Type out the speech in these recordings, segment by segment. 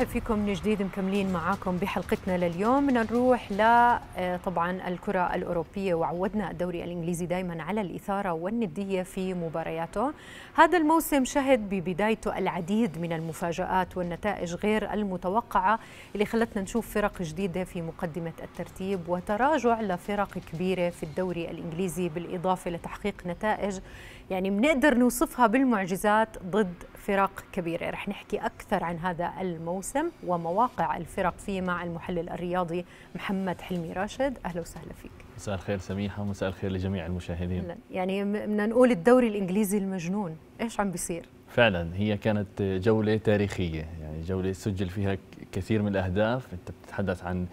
نرحب فيكم من جديد مكملين معاكم بحلقتنا لليوم بدنا نروح ل آه، طبعا الكره الاوروبيه وعودنا الدوري الانجليزي دائما على الاثاره والنديه في مبارياته هذا الموسم شهد ببدايته العديد من المفاجات والنتائج غير المتوقعه اللي خلتنا نشوف فرق جديده في مقدمه الترتيب وتراجع لفرق كبيره في الدوري الانجليزي بالاضافه لتحقيق نتائج يعني بنقدر نوصفها بالمعجزات ضد فرق كبيرة رح نحكي أكثر عن هذا الموسم ومواقع الفرق فيه مع المحلل الرياضي محمد حلمي راشد أهلا وسهلا فيك مساء الخير سميحة مساء الخير لجميع المشاهدين يعني بدنا نقول الدوري الإنجليزي المجنون إيش عم بيصير؟ فعلا هي كانت جولة تاريخية يعني جولة سجل فيها كثير من الأهداف أنت بتتحدث عن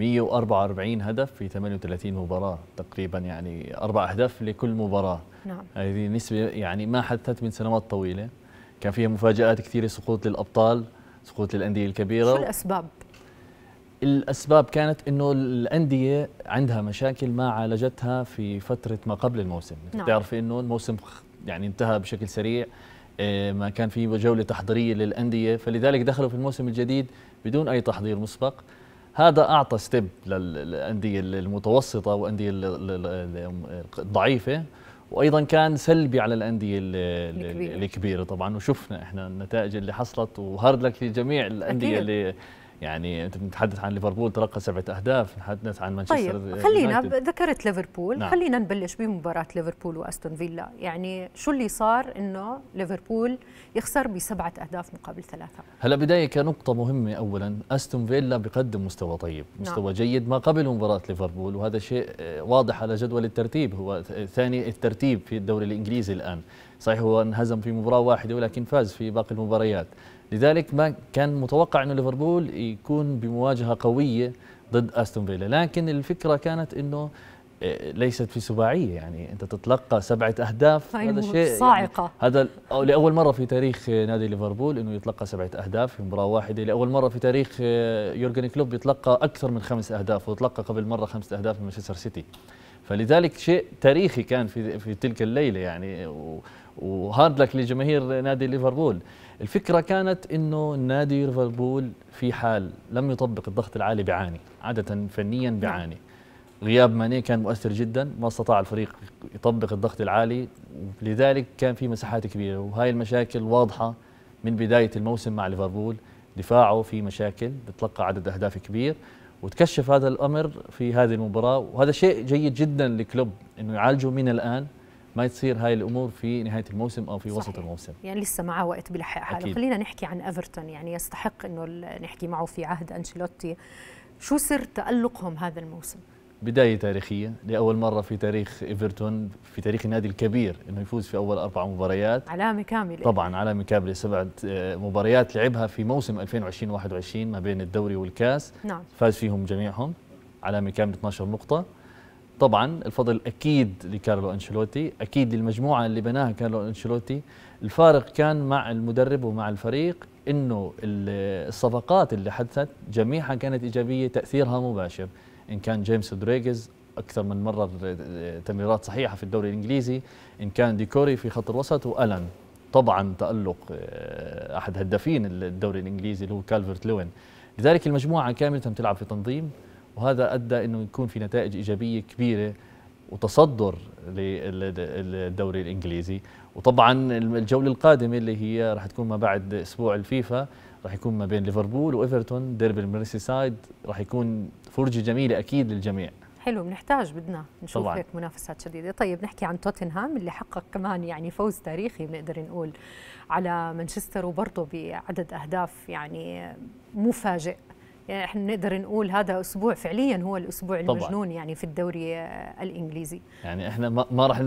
144 هدف في 38 مباراة تقريبا يعني أربع أهداف لكل مباراة نعم. هذه نسبة يعني ما حدثت من سنوات طويلة كان فيها مفاجآت كثيرة سقوط للأبطال سقوط للأندية الكبيرة شو الأسباب؟ الأسباب كانت أنه الأندية عندها مشاكل ما عالجتها في فترة ما قبل الموسم نعم. تعرف أنه الموسم يعني انتهى بشكل سريع آه، ما كان في جولة تحضيرية للأندية فلذلك دخلوا في الموسم الجديد بدون أي تحضير مسبق هذا اعطى ستيب للانديه المتوسطه والانديه الضعيفه وايضا كان سلبي على الانديه الكبيره, طبعا وشفنا احنا النتائج اللي حصلت وهارد لك لجميع الانديه أكيد. اللي يعني انت بتتحدث عن ليفربول تلقى سبعه اهداف نتحدث عن مانشستر طيب خلينا ذكرت ليفربول نعم. خلينا نبلش بمباراه ليفربول واستون فيلا يعني شو اللي صار انه ليفربول يخسر بسبعه اهداف مقابل ثلاثه هلا بدايه كنقطه مهمه اولا استون فيلا بقدم مستوى طيب نعم. مستوى نعم. جيد ما قبل مباراه ليفربول وهذا شيء واضح على جدول الترتيب هو ثاني الترتيب في الدوري الانجليزي الان صحيح هو انهزم في مباراه واحده ولكن فاز في باقي المباريات لذلك ما كان متوقع انه ليفربول يكون بمواجهه قويه ضد استون فيلا لكن الفكره كانت انه آه، ليست في سباعيه يعني انت تتلقى سبعه اهداف طيب، هذا شيء يعني صاعقه يعني هذا لاول مره في تاريخ نادي ليفربول انه يتلقى سبعه اهداف في مباراه واحده لاول مره في تاريخ آه، يورجن كلوب يتلقى اكثر من خمس اهداف وتلقى قبل مره خمس اهداف من مانشستر سيتي فلذلك شيء تاريخي كان في في تلك الليله يعني وهارد لك لجماهير نادي ليفربول الفكره كانت انه نادي ليفربول في حال لم يطبق الضغط العالي بعاني عاده فنيا نعم. بعاني غياب ماني كان مؤثر جدا ما استطاع الفريق يطبق الضغط العالي لذلك كان في مساحات كبيره وهاي المشاكل واضحه من بدايه الموسم مع ليفربول دفاعه في مشاكل بتلقى عدد اهداف كبير وتكشف هذا الامر في هذه المباراه وهذا شيء جيد جدا لكلوب انه يعالجه من الان ما تصير هاي الامور في نهايه الموسم او في صحيح. وسط الموسم يعني لسه معه وقت بلحق حاله أكيد. خلينا نحكي عن ايفرتون يعني يستحق انه نحكي معه في عهد انشيلوتي شو سر تالقهم هذا الموسم بداية تاريخية لأول مرة في تاريخ إيفرتون في تاريخ النادي الكبير أنه يفوز في أول أربع مباريات علامة كاملة طبعا علامة كاملة سبع آه، مباريات لعبها في موسم 2020-21 ما بين الدوري والكاس نعم. فاز فيهم جميعهم علامة كاملة 12 نقطة طبعا الفضل أكيد لكارلو أنشيلوتي أكيد للمجموعة اللي بناها كارلو أنشيلوتي الفارق كان مع المدرب ومع الفريق أنه الصفقات اللي حدثت جميعها كانت إيجابية تأثيرها مباشر ان كان جيمس رودريغيز اكثر من مره تمريرات صحيحه في الدوري الانجليزي ان كان ديكوري في خط الوسط والن طبعا تالق آه، احد هدافين الدوري الانجليزي اللي هو كالفرت لوين لذلك المجموعه كامله تلعب في تنظيم وهذا ادى انه يكون في نتائج ايجابيه كبيره وتصدر للدوري الانجليزي وطبعا الجوله القادمه اللي هي راح تكون ما بعد اسبوع الفيفا راح يكون ما بين ليفربول وايفرتون ديربي الميرسي سايد راح يكون فرجه جميله اكيد للجميع حلو بنحتاج بدنا نشوف طبعاً. هيك منافسات شديده طيب نحكي عن توتنهام اللي حقق كمان يعني فوز تاريخي بنقدر نقول على مانشستر وبرضه بعدد اهداف يعني مفاجئ يعني احنا نقدر نقول هذا اسبوع فعليا هو الاسبوع طبعًا. المجنون يعني في الدوري الانجليزي يعني احنا ما, راح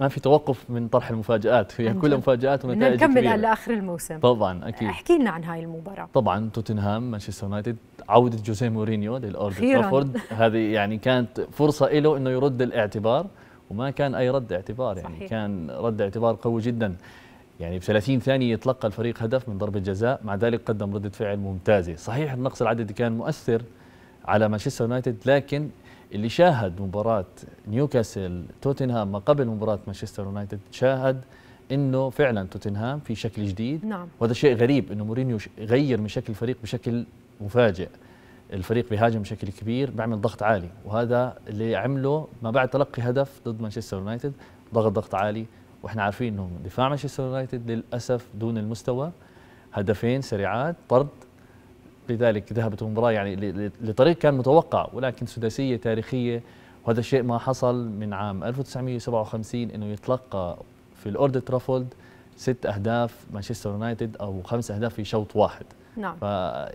ما في توقف من طرح المفاجات هي كلها مفاجات ونتائج نكمل لاخر الموسم طبعا اكيد احكي لنا عن هاي المباراه طبعا توتنهام مانشستر يونايتد عوده جوزيه مورينيو للاورد ترافورد هذه يعني كانت فرصه له انه يرد الاعتبار وما كان اي رد اعتبار يعني صحيح. كان رد اعتبار قوي جدا يعني ب 30 ثانية يتلقى الفريق هدف من ضربة جزاء مع ذلك قدم ردة فعل ممتازة صحيح النقص العددي كان مؤثر على مانشستر يونايتد لكن اللي شاهد مباراة نيوكاسل توتنهام ما قبل مباراة مانشستر يونايتد شاهد انه فعلا توتنهام في شكل جديد نعم. وهذا شيء غريب انه مورينيو غير من شكل الفريق بشكل مفاجئ الفريق بيهاجم بشكل كبير بيعمل ضغط عالي وهذا اللي عمله ما بعد تلقي هدف ضد مانشستر يونايتد ضغط ضغط عالي واحنا عارفين انه دفاع مانشستر يونايتد للاسف دون المستوى هدفين سريعات طرد لذلك ذهبت المباراه يعني لطريق كان متوقع ولكن سداسيه تاريخيه وهذا الشيء ما حصل من عام 1957 انه يتلقى في الاورد ترافولد ست اهداف مانشستر يونايتد او خمس اهداف في شوط واحد نعم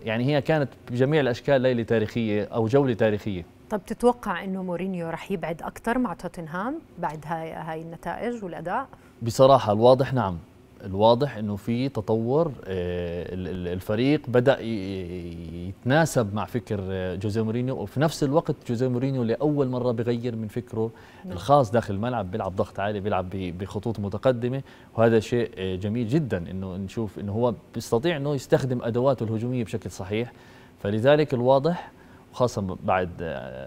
يعني هي كانت بجميع الاشكال ليله تاريخيه او جوله تاريخيه طب تتوقع انه مورينيو راح يبعد اكثر مع توتنهام بعد هاي هاي النتائج والاداء؟ بصراحه الواضح نعم الواضح انه في تطور آه، الفريق بدا يتناسب مع فكر آه، جوزيه مورينيو وفي نفس الوقت جوزيه مورينيو لاول مره بغير من فكره نعم. الخاص داخل الملعب بيلعب ضغط عالي بيلعب بخطوط متقدمه وهذا شيء آه، جميل جدا انه نشوف انه هو بيستطيع انه يستخدم ادواته الهجوميه بشكل صحيح فلذلك الواضح وخاصه بعد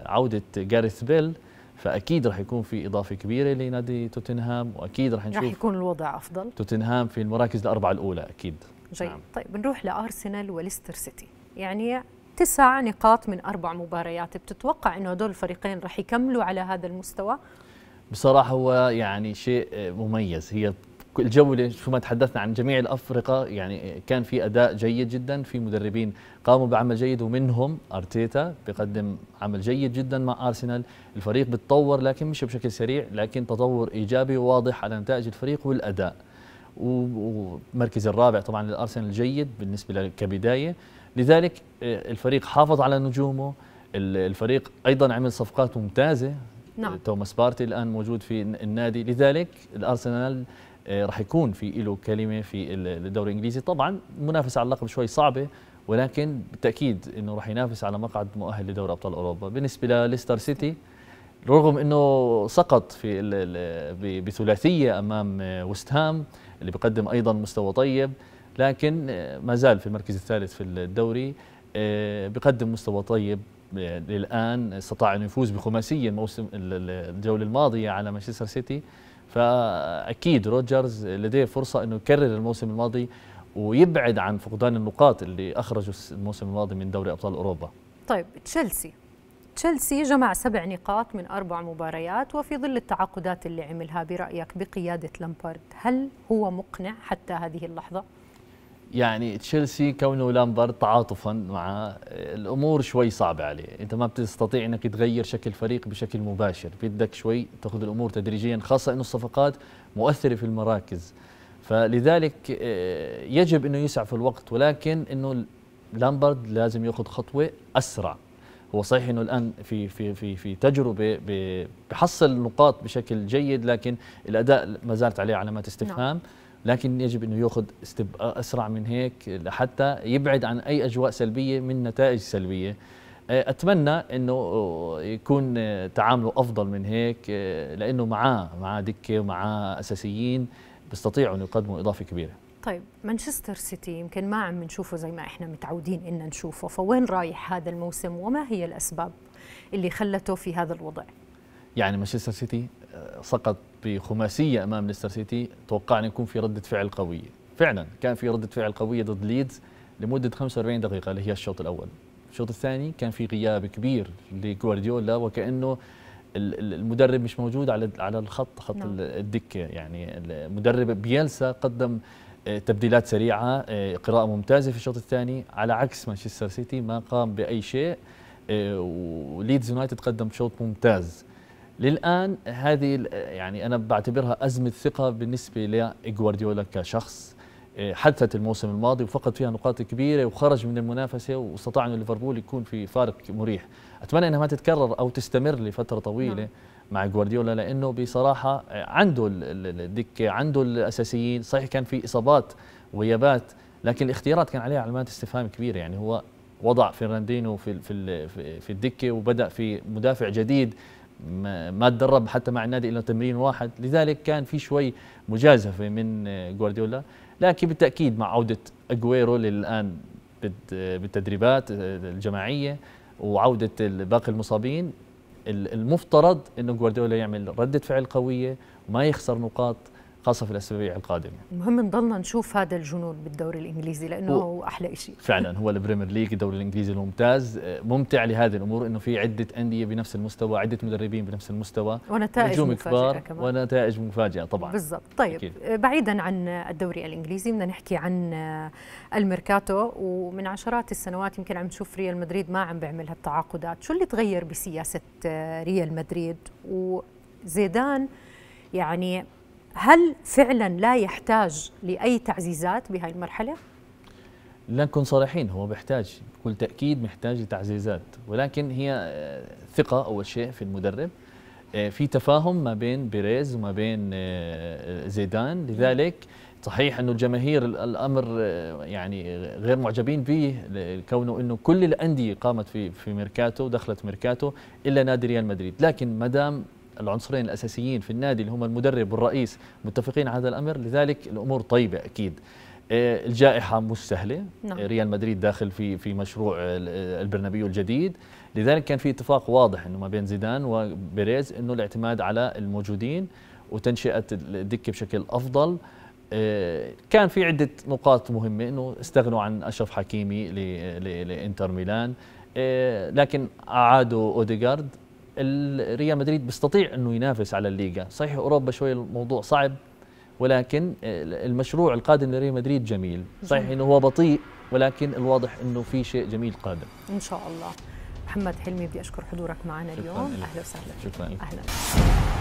عوده جاريث بيل فاكيد رح يكون في اضافه كبيره لنادي توتنهام واكيد رح نشوف رح يكون الوضع افضل توتنهام في المراكز الاربعه الاولى اكيد جيد نعم. طيب بنروح لارسنال وليستر سيتي يعني تسع نقاط من اربع مباريات بتتوقع انه هدول الفريقين رح يكملوا على هذا المستوى بصراحه هو يعني شيء مميز هي الجوله شو ما تحدثنا عن جميع الافرقه يعني كان في اداء جيد جدا في مدربين قاموا بعمل جيد ومنهم ارتيتا بيقدم عمل جيد جدا مع ارسنال الفريق بتطور لكن مش بشكل سريع لكن تطور ايجابي وواضح على نتائج الفريق والاداء ومركز الرابع طبعا للارسنال جيد بالنسبه كبدايه لذلك آه، الفريق حافظ على نجومه الفريق ايضا عمل صفقات ممتازه نعم. توماس بارتي الان موجود في النادي لذلك الارسنال آه، راح يكون في له كلمه في الدوري الانجليزي طبعا المنافسه على اللقب شوي صعبه ولكن بالتاكيد انه راح ينافس على مقعد مؤهل لدوري ابطال اوروبا بالنسبه لليستر سيتي رغم انه سقط في بثلاثيه امام وست هام اللي بقدم ايضا مستوى طيب لكن ما زال في المركز الثالث في الدوري آه، بقدم مستوى طيب آه، للان استطاع انه يفوز بخماسيه الموسم الجوله الماضيه على مانشستر سيتي فاكيد روجرز لديه فرصه انه يكرر الموسم الماضي ويبعد عن فقدان النقاط اللي اخرجوا الموسم الماضي من دوري ابطال اوروبا. طيب تشيلسي تشيلسي جمع سبع نقاط من اربع مباريات وفي ظل التعاقدات اللي عملها برايك بقياده لامبارد هل هو مقنع حتى هذه اللحظه؟ يعني تشيلسي كونه لامبرد تعاطفا مع آه، الامور شوي صعبه عليه، انت ما بتستطيع انك تغير شكل فريق بشكل مباشر، بدك شوي تاخذ الامور تدريجيا خاصه انه الصفقات مؤثره في المراكز. فلذلك آه، يجب انه يسع في الوقت ولكن انه لامبرد لازم ياخذ خطوه اسرع. هو صحيح انه الان في في في في تجربه بحصل نقاط بشكل جيد لكن الاداء ما زالت عليه علامات استفهام. نعم. لكن يجب انه ياخذ استبقاء اسرع من هيك لحتى يبعد عن اي اجواء سلبيه من نتائج سلبيه آه، اتمنى انه آه، يكون آه، تعامله افضل من هيك لانه معاه معاه دكه ومعاه اساسيين بيستطيعوا انه يقدموا اضافه كبيره طيب مانشستر سيتي يمكن ما عم نشوفه زي ما احنا متعودين ان نشوفه فوين رايح هذا الموسم وما هي الاسباب اللي خلته في هذا الوضع يعني مانشستر آه، سيتي سقط بخماسيه امام ليستر سيتي توقعنا يكون في رده فعل قويه فعلا كان في رده فعل قويه ضد ليدز لمده 45 دقيقه اللي هي الشوط الاول الشوط الثاني كان في غياب كبير لجوارديولا وكانه المدرب مش موجود على على الخط خط نعم. الدكه يعني المدرب بيلسا قدم آه، تبديلات سريعه آه، قراءه ممتازه في الشوط الثاني على عكس مانشستر سيتي ما قام باي شيء وليدز يونايتد قدم شوط ممتاز للان هذه يعني انا بعتبرها ازمه ثقه بالنسبه لجوارديولا كشخص إيه، حدثت الموسم الماضي وفقد فيها نقاط كبيره وخرج من المنافسه واستطاع انه ليفربول يكون في فارق مريح اتمنى انها ما تتكرر او تستمر لفتره طويله نعم. مع جوارديولا لانه بصراحه عنده الدكه عنده الاساسيين صحيح كان في اصابات ويابات لكن الاختيارات كان عليها علامات استفهام كبيره يعني هو وضع فيرناندينو في في في الدكه وبدا في مدافع جديد ما تدرب حتى مع النادي الا تمرين واحد لذلك كان في شوي مجازفه من آه، جوارديولا لكن بالتاكيد مع عوده اجويرو للان بالتدريبات آه، الجماعيه وعوده باقي المصابين المفترض انه جوارديولا يعمل رده فعل قويه وما يخسر نقاط خاصه في الاسابيع القادمه. المهم نضلنا نشوف هذا الجنون بالدوري الانجليزي لانه هو احلى شيء. فعلا هو البريمير ليج الدوري الانجليزي الممتاز آه، ممتع لهذه الامور انه في عده انديه بنفس المستوى، عده مدربين بنفس المستوى ونتائج مفاجئه كمان ونتائج مفاجئه طبعا. بالضبط، طيب أكيد. آه، بعيدا عن الدوري الانجليزي بدنا نحكي عن آه، الميركاتو ومن عشرات السنوات يمكن عم نشوف ريال مدريد ما عم بيعمل هالتعاقدات، شو اللي تغير بسياسه ريال مدريد وزيدان يعني هل فعلا لا يحتاج لأي تعزيزات بهاي المرحلة؟ لنكن صريحين هو بيحتاج بكل تأكيد محتاج لتعزيزات ولكن هي آه، ثقة أول شيء في المدرب آه، في تفاهم ما بين بيريز وما بين آه، زيدان لذلك صحيح انه الجماهير الامر يعني غير معجبين به كونه انه كل الانديه قامت في في ميركاتو دخلت ميركاتو الا نادي ريال مدريد لكن ما دام العنصرين الأساسيين في النادي اللي هم المدرب والرئيس متفقين على هذا الأمر لذلك الأمور طيبة أكيد آه، الجائحة مش سهلة نعم. آه، ريال مدريد داخل في في مشروع البرنابيو الجديد لذلك كان في اتفاق واضح انه ما بين زيدان وبيريز انه الاعتماد على الموجودين وتنشئة الدكة بشكل أفضل آه، كان في عدة نقاط مهمة انه استغنوا عن أشرف حكيمي لإنتر ميلان لكن أعادوا أوديغارد ريال مدريد بيستطيع انه ينافس على الليغا صحيح اوروبا شوي الموضوع صعب ولكن المشروع القادم لريال مدريد جميل صحيح انه هو بطيء ولكن الواضح انه في شيء جميل قادم ان شاء الله محمد حلمي بدي اشكر حضورك معنا اليوم اهلا وسهلا شكرا اهلا